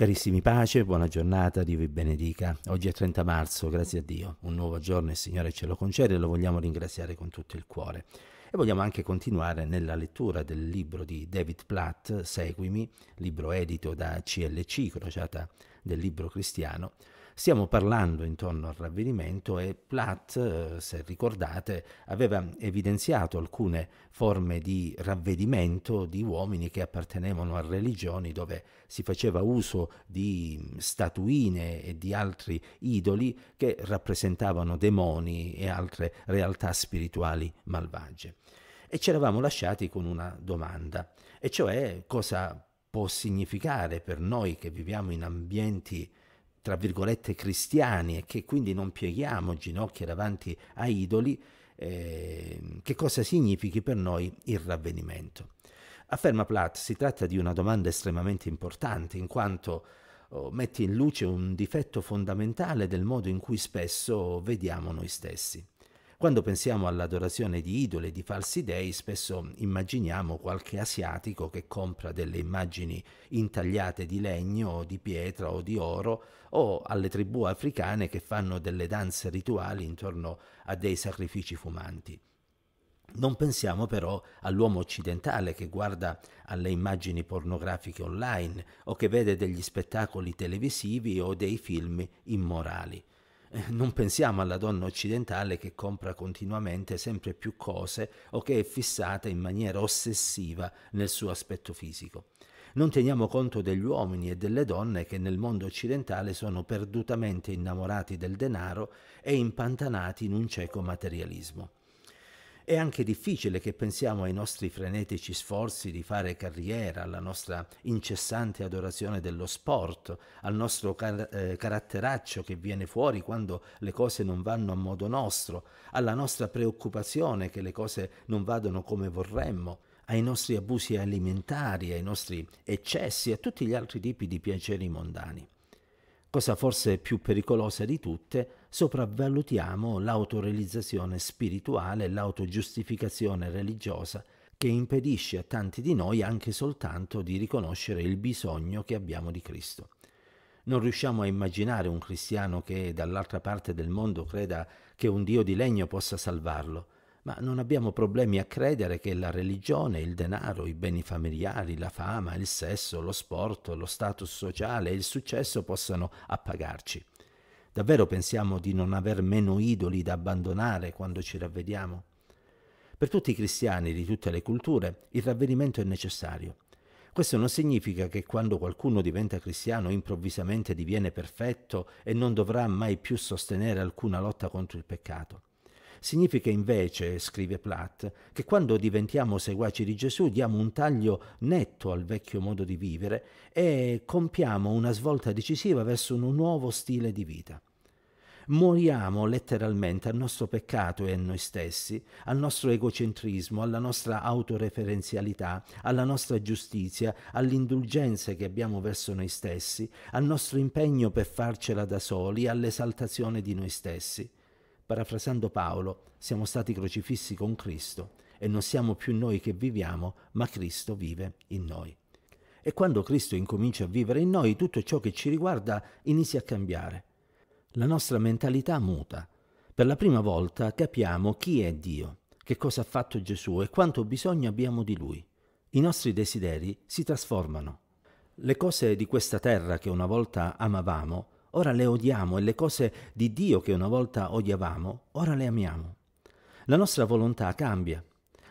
Carissimi pace, buona giornata, Dio vi benedica. Oggi è 30 marzo, grazie a Dio, un nuovo giorno il Signore ce lo concede e lo vogliamo ringraziare con tutto il cuore. E vogliamo anche continuare nella lettura del libro di David Platt, Seguimi, libro edito da CLC, crociata del libro cristiano, Stiamo parlando intorno al ravvedimento e Platt, eh, se ricordate, aveva evidenziato alcune forme di ravvedimento di uomini che appartenevano a religioni dove si faceva uso di statuine e di altri idoli che rappresentavano demoni e altre realtà spirituali malvagie. E ci eravamo lasciati con una domanda, e cioè cosa può significare per noi che viviamo in ambienti tra virgolette cristiani e che quindi non pieghiamo ginocchia davanti a idoli, eh, che cosa significhi per noi il ravvenimento. Afferma Platt, si tratta di una domanda estremamente importante in quanto oh, mette in luce un difetto fondamentale del modo in cui spesso vediamo noi stessi. Quando pensiamo all'adorazione di idole e di falsi dei, spesso immaginiamo qualche asiatico che compra delle immagini intagliate di legno o di pietra o di oro, o alle tribù africane che fanno delle danze rituali intorno a dei sacrifici fumanti. Non pensiamo però all'uomo occidentale che guarda alle immagini pornografiche online o che vede degli spettacoli televisivi o dei film immorali. Non pensiamo alla donna occidentale che compra continuamente sempre più cose o che è fissata in maniera ossessiva nel suo aspetto fisico. Non teniamo conto degli uomini e delle donne che nel mondo occidentale sono perdutamente innamorati del denaro e impantanati in un cieco materialismo. È anche difficile che pensiamo ai nostri frenetici sforzi di fare carriera, alla nostra incessante adorazione dello sport, al nostro car- eh, caratteraccio che viene fuori quando le cose non vanno a modo nostro, alla nostra preoccupazione che le cose non vadano come vorremmo, ai nostri abusi alimentari, ai nostri eccessi, a tutti gli altri tipi di piaceri mondani. Cosa forse più pericolosa di tutte, sopravvalutiamo l'autorealizzazione spirituale e l'autogiustificazione religiosa che impedisce a tanti di noi anche soltanto di riconoscere il bisogno che abbiamo di Cristo. Non riusciamo a immaginare un cristiano che dall'altra parte del mondo creda che un Dio di legno possa salvarlo, ma non abbiamo problemi a credere che la religione, il denaro, i beni familiari, la fama, il sesso, lo sport, lo status sociale e il successo possano appagarci. Davvero pensiamo di non aver meno idoli da abbandonare quando ci ravvediamo? Per tutti i cristiani di tutte le culture il ravvedimento è necessario. Questo non significa che quando qualcuno diventa cristiano improvvisamente diviene perfetto e non dovrà mai più sostenere alcuna lotta contro il peccato. Significa invece, scrive Platt, che quando diventiamo seguaci di Gesù diamo un taglio netto al vecchio modo di vivere e compiamo una svolta decisiva verso un nuovo stile di vita. Moriamo letteralmente al nostro peccato e a noi stessi, al nostro egocentrismo, alla nostra autoreferenzialità, alla nostra giustizia, all'indulgenza che abbiamo verso noi stessi, al nostro impegno per farcela da soli, all'esaltazione di noi stessi. Parafrasando Paolo, siamo stati crocifissi con Cristo e non siamo più noi che viviamo, ma Cristo vive in noi. E quando Cristo incomincia a vivere in noi, tutto ciò che ci riguarda inizia a cambiare. La nostra mentalità muta. Per la prima volta capiamo chi è Dio, che cosa ha fatto Gesù e quanto bisogno abbiamo di Lui. I nostri desideri si trasformano. Le cose di questa terra che una volta amavamo Ora le odiamo e le cose di Dio che una volta odiavamo, ora le amiamo. La nostra volontà cambia.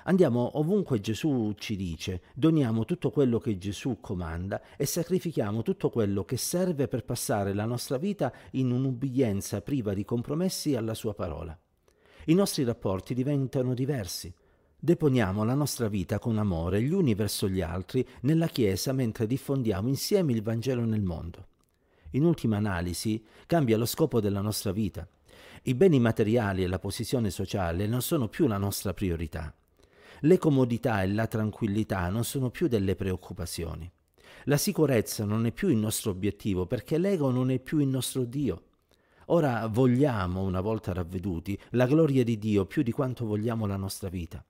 Andiamo ovunque Gesù ci dice, doniamo tutto quello che Gesù comanda e sacrifichiamo tutto quello che serve per passare la nostra vita in un'ubbidienza priva di compromessi alla sua parola. I nostri rapporti diventano diversi. Deponiamo la nostra vita con amore gli uni verso gli altri nella Chiesa mentre diffondiamo insieme il Vangelo nel mondo in ultima analisi, cambia lo scopo della nostra vita. I beni materiali e la posizione sociale non sono più la nostra priorità. Le comodità e la tranquillità non sono più delle preoccupazioni. La sicurezza non è più il nostro obiettivo perché l'ego non è più il nostro Dio. Ora vogliamo, una volta ravveduti, la gloria di Dio più di quanto vogliamo la nostra vita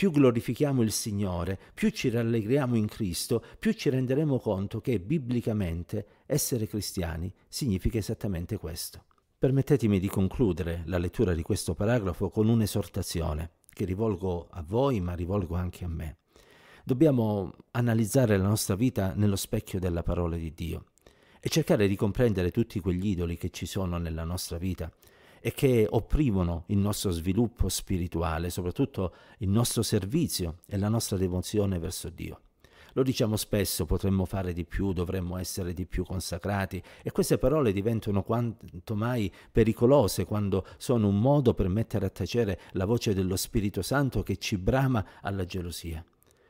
più glorifichiamo il Signore, più ci rallegriamo in Cristo, più ci renderemo conto che biblicamente essere cristiani significa esattamente questo. Permettetemi di concludere la lettura di questo paragrafo con un'esortazione che rivolgo a voi ma rivolgo anche a me. Dobbiamo analizzare la nostra vita nello specchio della parola di Dio e cercare di comprendere tutti quegli idoli che ci sono nella nostra vita, e che opprimono il nostro sviluppo spirituale, soprattutto il nostro servizio e la nostra devozione verso Dio. Lo diciamo spesso, potremmo fare di più, dovremmo essere di più consacrati e queste parole diventano quanto mai pericolose quando sono un modo per mettere a tacere la voce dello Spirito Santo che ci brama alla gelosia.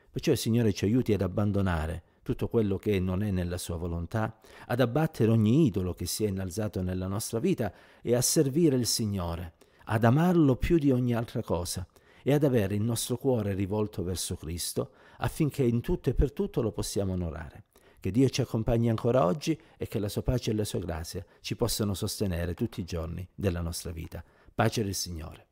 Perciò il Signore ci aiuti ad abbandonare tutto quello che non è nella sua volontà, ad abbattere ogni idolo che si è innalzato nella nostra vita e a servire il Signore, ad amarlo più di ogni altra cosa e ad avere il nostro cuore rivolto verso Cristo affinché in tutto e per tutto lo possiamo onorare. Che Dio ci accompagni ancora oggi e che la sua pace e la sua grazia ci possano sostenere tutti i giorni della nostra vita. Pace del Signore.